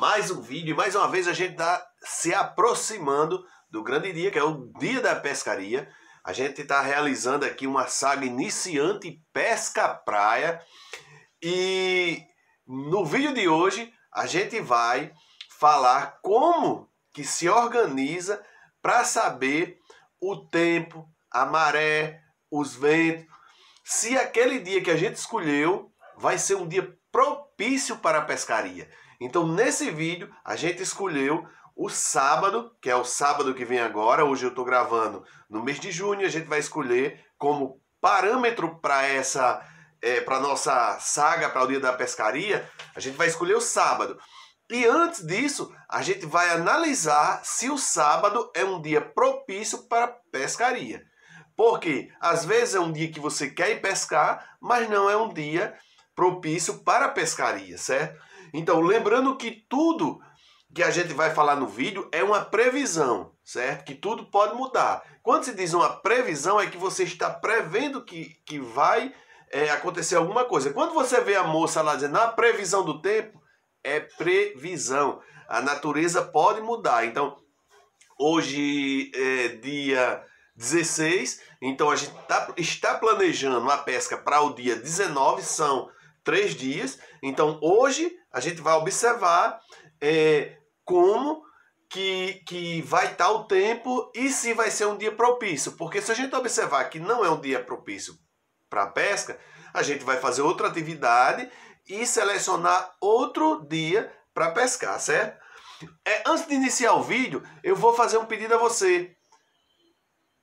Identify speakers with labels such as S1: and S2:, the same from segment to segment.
S1: mais um vídeo e mais uma vez a gente está se aproximando do grande dia, que é o dia da pescaria. A gente está realizando aqui uma saga iniciante pesca praia e no vídeo de hoje a gente vai falar como que se organiza para saber o tempo, a maré, os ventos, se aquele dia que a gente escolheu vai ser um dia propício para a pescaria. Então, nesse vídeo, a gente escolheu o sábado, que é o sábado que vem agora, hoje eu estou gravando no mês de junho, a gente vai escolher como parâmetro para essa é, para nossa saga para o dia da pescaria, a gente vai escolher o sábado. E antes disso, a gente vai analisar se o sábado é um dia propício para pescaria. Porque às vezes é um dia que você quer ir pescar, mas não é um dia propício para pescaria, certo? Então, lembrando que tudo que a gente vai falar no vídeo é uma previsão, certo? Que tudo pode mudar. Quando se diz uma previsão, é que você está prevendo que, que vai é, acontecer alguma coisa. Quando você vê a moça lá dizendo, a previsão do tempo, é previsão. A natureza pode mudar. Então, hoje é dia 16, então a gente tá, está planejando a pesca para o dia 19, são três dias. Então hoje a gente vai observar é, como que, que vai estar tá o tempo e se vai ser um dia propício. Porque se a gente observar que não é um dia propício para a pesca, a gente vai fazer outra atividade e selecionar outro dia para pescar, certo? É, antes de iniciar o vídeo, eu vou fazer um pedido a você.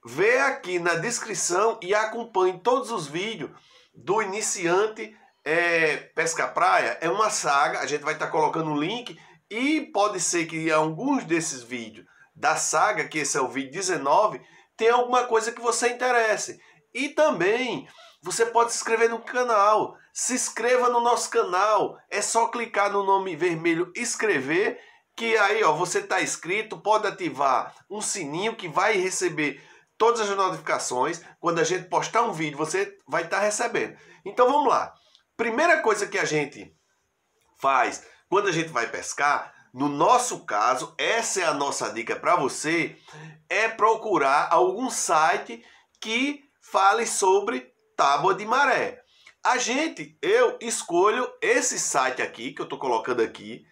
S1: Vê aqui na descrição e acompanhe todos os vídeos do iniciante é, Pesca Praia é uma saga, a gente vai estar tá colocando o link e pode ser que alguns desses vídeos da saga, que esse é o vídeo 19, tenha alguma coisa que você interesse. E também você pode se inscrever no canal. Se inscreva no nosso canal. É só clicar no nome vermelho inscrever, que aí ó, você está inscrito, pode ativar um sininho que vai receber todas as notificações. Quando a gente postar um vídeo, você vai estar tá recebendo. Então vamos lá. Primeira coisa que a gente faz quando a gente vai pescar, no nosso caso, essa é a nossa dica para você, é procurar algum site que fale sobre tábua de maré. A gente, eu escolho esse site aqui, que eu estou colocando aqui,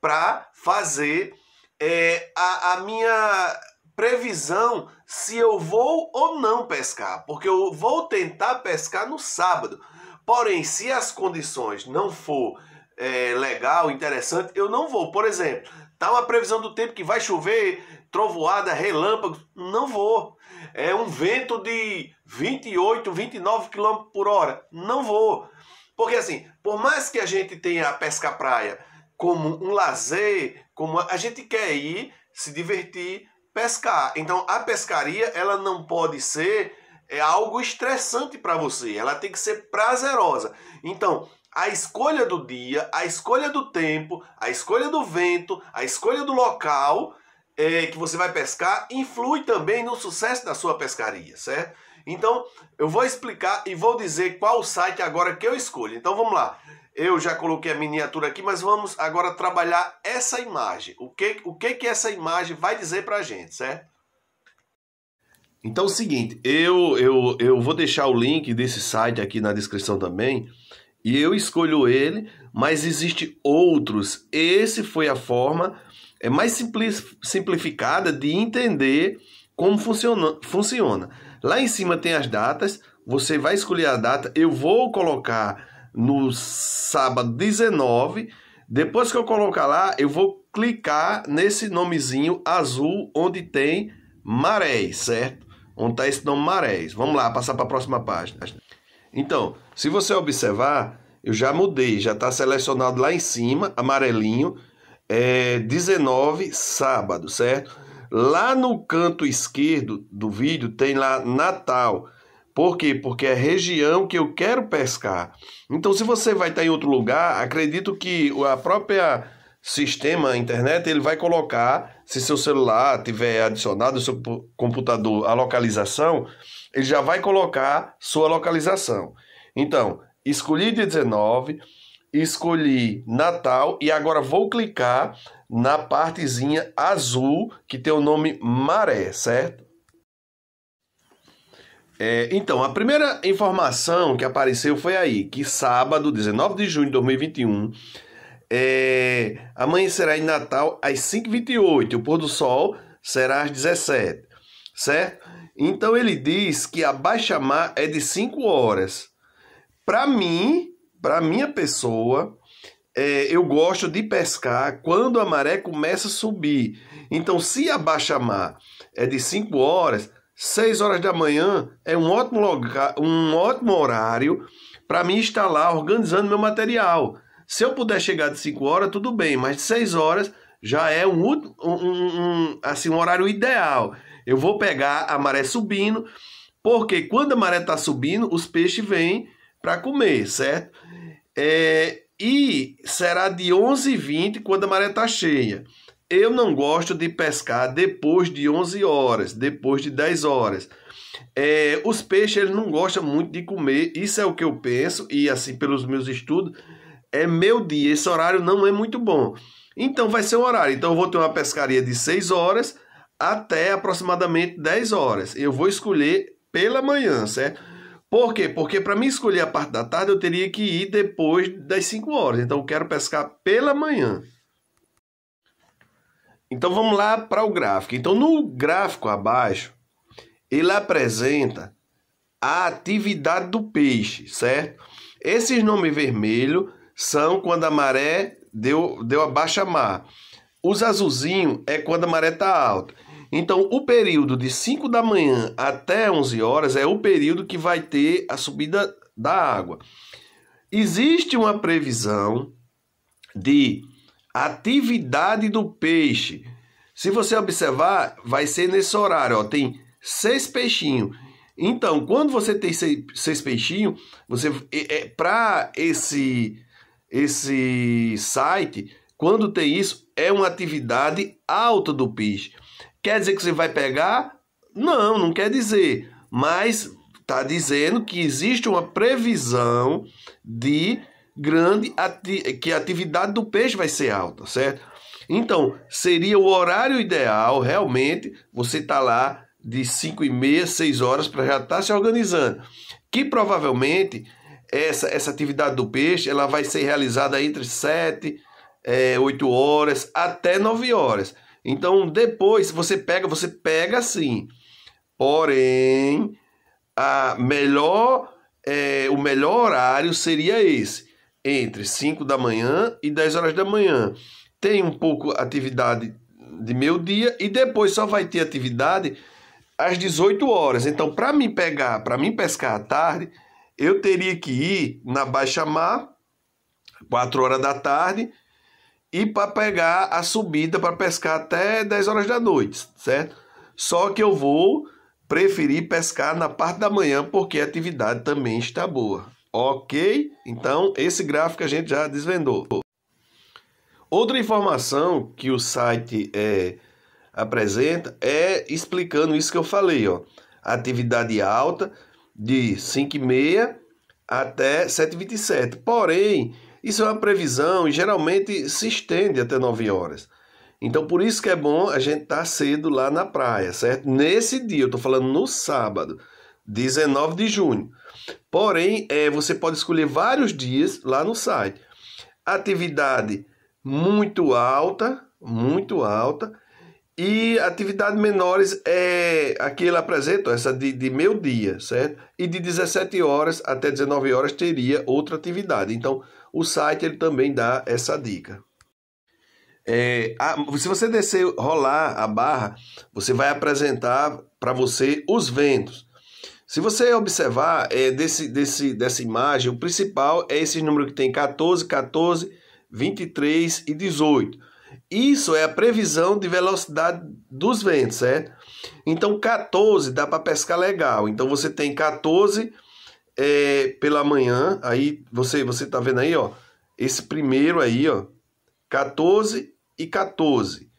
S1: para fazer é, a, a minha previsão se eu vou ou não pescar, porque eu vou tentar pescar no sábado. Porém, se as condições não for é, legal, interessante, eu não vou. Por exemplo, tá uma previsão do tempo que vai chover, trovoada, relâmpago, não vou. É um vento de 28, 29 km por hora, não vou. Porque assim, por mais que a gente tenha a pesca-praia como um lazer, como a gente quer ir, se divertir, pescar. Então a pescaria ela não pode ser é algo estressante para você, ela tem que ser prazerosa. Então, a escolha do dia, a escolha do tempo, a escolha do vento, a escolha do local é, que você vai pescar influi também no sucesso da sua pescaria, certo? Então, eu vou explicar e vou dizer qual site agora que eu escolho. Então, vamos lá. Eu já coloquei a miniatura aqui, mas vamos agora trabalhar essa imagem. O que, o que, que essa imagem vai dizer para a gente, certo? Então é o seguinte, eu, eu, eu vou deixar o link desse site aqui na descrição também. E eu escolho ele, mas existe outros. Esse foi a forma é mais simplificada de entender como funciona, funciona. Lá em cima tem as datas, você vai escolher a data. Eu vou colocar no sábado 19. Depois que eu colocar lá, eu vou clicar nesse nomezinho azul onde tem maré, certo? onde está esse nome Marés. Vamos lá, passar para a próxima página. Então, se você observar, eu já mudei, já está selecionado lá em cima, amarelinho, é 19, sábado, certo? Lá no canto esquerdo do vídeo tem lá Natal. Por quê? Porque é a região que eu quero pescar. Então, se você vai estar tá em outro lugar, acredito que a própria sistema internet, ele vai colocar, se seu celular tiver adicionado seu computador a localização, ele já vai colocar sua localização. Então, escolhi dia 19, escolhi Natal e agora vou clicar na partezinha azul que tem o nome Maré, certo? É, então, a primeira informação que apareceu foi aí, que sábado, 19 de junho de 2021, é, será em Natal às 5h28, o pôr do sol será às 17 certo? Então ele diz que a baixa mar é de 5 horas. Para mim, para minha pessoa, é, eu gosto de pescar quando a maré começa a subir. Então, se a baixa mar é de 5 horas, 6 horas da manhã é um ótimo, lugar, um ótimo horário para mim estar lá organizando meu material. Se eu puder chegar de 5 horas, tudo bem, mas de 6 horas já é um, um, um, assim, um horário ideal. Eu vou pegar a maré subindo, porque quando a maré está subindo, os peixes vêm para comer, certo? É, e será de 11h20 quando a maré está cheia. Eu não gosto de pescar depois de 11 horas, depois de 10 horas. É, os peixes eles não gostam muito de comer, isso é o que eu penso, e assim pelos meus estudos, é meu dia, esse horário não é muito bom. Então vai ser um horário. Então eu vou ter uma pescaria de 6 horas até aproximadamente 10 horas. Eu vou escolher pela manhã, certo? Por quê? Porque para mim escolher a parte da tarde eu teria que ir depois das 5 horas. Então eu quero pescar pela manhã. Então vamos lá para o gráfico. Então no gráfico abaixo, ele apresenta a atividade do peixe, certo? Esses nomes vermelhos são quando a maré deu, deu a baixa mar. Os azulzinhos é quando a maré está alta. Então, o período de 5 da manhã até 11 horas é o período que vai ter a subida da água. Existe uma previsão de atividade do peixe. Se você observar, vai ser nesse horário, ó, tem seis peixinhos. Então, quando você tem seis, seis peixinhos, você é, é para esse esse site, quando tem isso, é uma atividade alta do PIS. Quer dizer que você vai pegar? Não, não quer dizer. Mas está dizendo que existe uma previsão de grande ati que a atividade do peixe vai ser alta, certo? Então, seria o horário ideal, realmente, você está lá de 5 e meia, 6 horas para já estar tá se organizando. Que provavelmente essa, essa atividade do peixe ela vai ser realizada entre 7, é, 8 horas até 9 horas. Então, depois, você pega, você pega sim. Porém, a melhor, é, o melhor horário seria esse, entre 5 da manhã e 10 horas da manhã. Tem um pouco atividade de meio-dia e depois só vai ter atividade às 18 horas. Então, para mim pegar, para mim pescar à tarde, eu teria que ir na Baixa Mar, 4 horas da tarde, e para pegar a subida para pescar até 10 horas da noite, certo? Só que eu vou preferir pescar na parte da manhã porque a atividade também está boa. Ok? Então, esse gráfico a gente já desvendou. Outra informação que o site é, apresenta é explicando isso que eu falei, ó. Atividade alta, de e meia até 27 Porém, isso é uma previsão e geralmente se estende até 9 horas. Então, por isso que é bom a gente estar tá cedo lá na praia, certo? Nesse dia, eu estou falando no sábado, 19 de junho. Porém, é, você pode escolher vários dias lá no site. Atividade muito alta, muito alta e atividade menores é aqui ele apresenta essa de, de meio-dia, certo? E de 17 horas até 19 horas teria outra atividade. Então, o site ele também dá essa dica. É, a, se você descer, rolar a barra, você vai apresentar para você os ventos. Se você observar é, desse, desse, dessa imagem, o principal é esse número que tem 14, 14, 23 e 18. Isso é a previsão de velocidade dos ventos, certo? É? Então, 14 dá para pescar legal. Então, você tem 14 é, pela manhã. Aí, você você tá vendo aí, ó. Esse primeiro aí, ó. 14 e 14.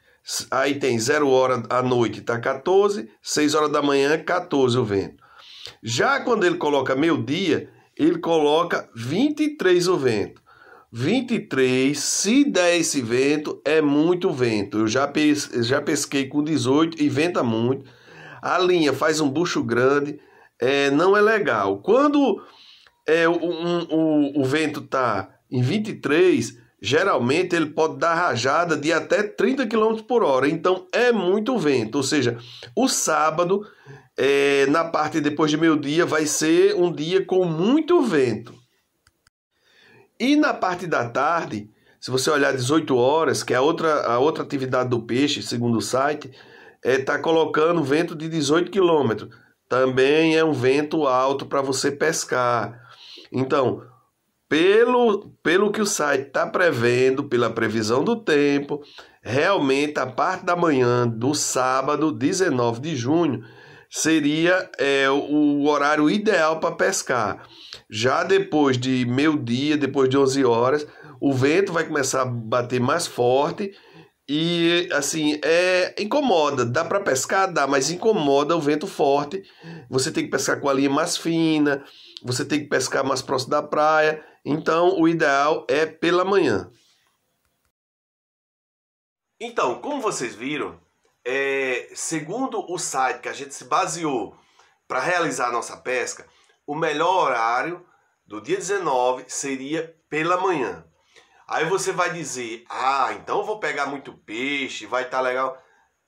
S1: Aí tem 0 hora à noite, tá 14. 6 horas da manhã, 14 o vento. Já quando ele coloca meio-dia, ele coloca 23 o vento. 23, se der esse vento, é muito vento. Eu já, pes já pesquei com 18 e venta muito. A linha faz um bucho grande, é, não é legal. Quando é, o, um, o, o vento está em 23, geralmente ele pode dar rajada de até 30 km por hora. Então é muito vento. Ou seja, o sábado, é, na parte depois de meio-dia, vai ser um dia com muito vento. E na parte da tarde, se você olhar 18 horas, que é a outra, a outra atividade do peixe, segundo o site, está é, tá colocando vento de 18 quilômetros. Também é um vento alto para você pescar. Então, pelo, pelo que o site está prevendo, pela previsão do tempo, realmente a parte da manhã do sábado, 19 de junho, seria é, o horário ideal para pescar. Já depois de meio-dia, depois de 11 horas, o vento vai começar a bater mais forte e assim, é incomoda, dá para pescar, dá, mas incomoda o vento forte. Você tem que pescar com a linha mais fina, você tem que pescar mais próximo da praia. Então, o ideal é pela manhã. Então, como vocês viram, é, segundo o site que a gente se baseou para realizar a nossa pesca, o melhor horário do dia 19 seria pela manhã. Aí você vai dizer: ah, então vou pegar muito peixe, vai estar tá legal.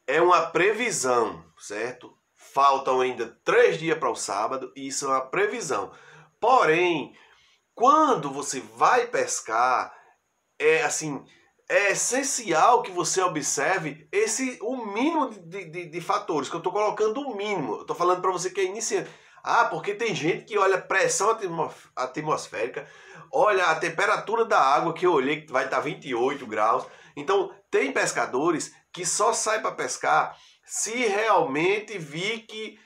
S1: É uma previsão, certo? Faltam ainda três dias para o sábado, e isso é uma previsão. Porém, quando você vai pescar, é assim, é essencial que você observe esse o mínimo de, de, de fatores que eu estou colocando o mínimo. Eu estou falando para você que é iniciante ah, porque tem gente que olha pressão atmosférica, olha a temperatura da água que eu olhei que vai estar 28 graus. Então, tem pescadores que só saem para pescar se realmente vi que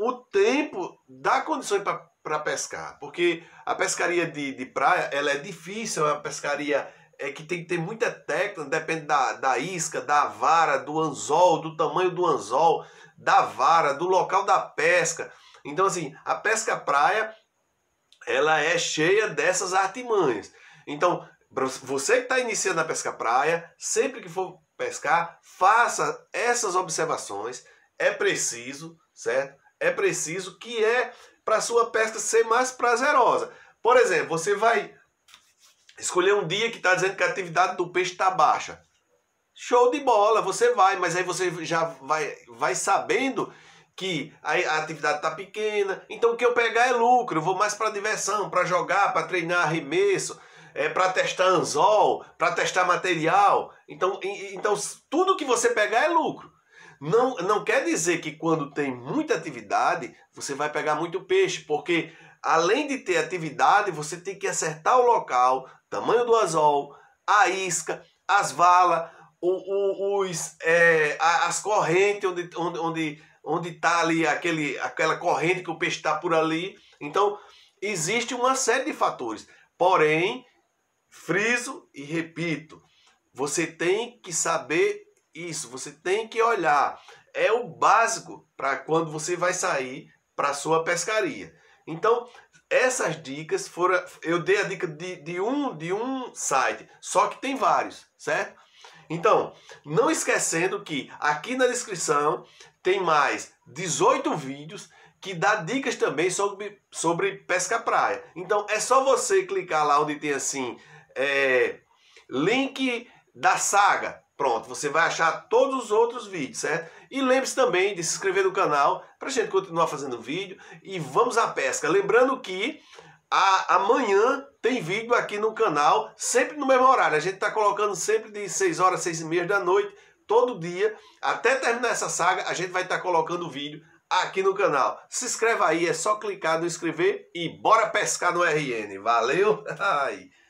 S1: o tempo dá condições para pescar. Porque a pescaria de, de praia ela é difícil, é uma pescaria é que tem que ter muita técnica, depende da, da isca, da vara, do anzol, do tamanho do anzol, da vara, do local da pesca. Então, assim, a pesca praia, ela é cheia dessas artimanhas. Então, você que está iniciando a pesca praia, sempre que for pescar, faça essas observações. É preciso, certo? É preciso que é para sua pesca ser mais prazerosa. Por exemplo, você vai Escolher um dia que está dizendo que a atividade do peixe está baixa. Show de bola, você vai, mas aí você já vai, vai sabendo que a, a atividade está pequena. Então o que eu pegar é lucro, eu vou mais para diversão, para jogar, para treinar arremesso, é, para testar anzol, para testar material. Então, e, então tudo que você pegar é lucro. Não, não quer dizer que quando tem muita atividade, você vai pegar muito peixe, porque além de ter atividade, você tem que acertar o local, tamanho do azol, a isca, as valas, os, é, as correntes onde está onde, onde, onde tá ali aquele, aquela corrente que o peixe está por ali. Então, existe uma série de fatores. Porém, friso e repito, você tem que saber isso, você tem que olhar. É o básico para quando você vai sair para sua pescaria. Então, essas dicas foram. Eu dei a dica de, de, um, de um site, só que tem vários, certo? Então, não esquecendo que aqui na descrição tem mais 18 vídeos que dá dicas também sobre, sobre pesca-praia. Então, é só você clicar lá onde tem assim: é, link da saga Pronto, você vai achar todos os outros vídeos, certo? E lembre-se também de se inscrever no canal para a gente continuar fazendo vídeo e vamos à pesca. Lembrando que a, amanhã tem vídeo aqui no canal, sempre no mesmo horário. A gente está colocando sempre de 6 horas, 6 e meia da noite, todo dia. Até terminar essa saga, a gente vai estar tá colocando vídeo aqui no canal. Se inscreva aí, é só clicar no inscrever e bora pescar no RN. Valeu!